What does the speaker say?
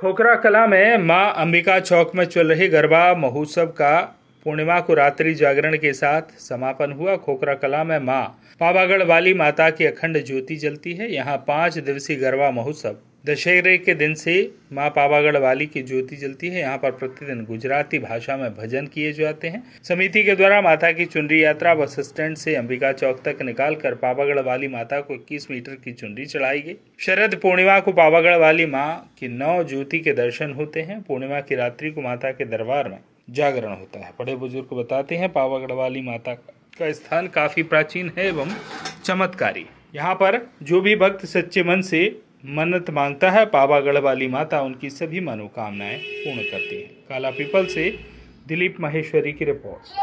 खोखरा कला में मां अंबिका चौक में चल रहे गरबा महोत्सव का पूर्णिमा को रात्रि जागरण के साथ समापन हुआ खोखरा कला में मां पावागढ़ वाली माता की अखंड ज्योति जलती है यहां पाँच दिवसीय गरबा महोत्सव दशहरे के दिन से माँ पावागढ़ वाली की ज्योति जलती है यहाँ पर प्रतिदिन गुजराती भाषा में भजन किए जाते हैं समिति के द्वारा माता की चुनरी यात्रा बस स्टैंड से अंबिका चौक तक निकाल कर पावागढ़ वाली माता को 21 मीटर की चुनरी चढ़ाई गई शरद पूर्णिमा को पावागढ़ वाली माँ की नौ ज्योति के दर्शन होते हैं पूर्णिमा की रात्रि को माता के दरबार में जागरण होता है बड़े बुजुर्ग बताते हैं पावागढ़ वाली माता का स्थान काफी प्राचीन है एवं चमत्कारी यहाँ पर जो भी भक्त सच्चे मन से मन्नत मांगता है पावागढ़ वाली माता उनकी सभी मनोकामनाएं पूर्ण करती है काला पीपल से दिलीप महेश्वरी की रिपोर्ट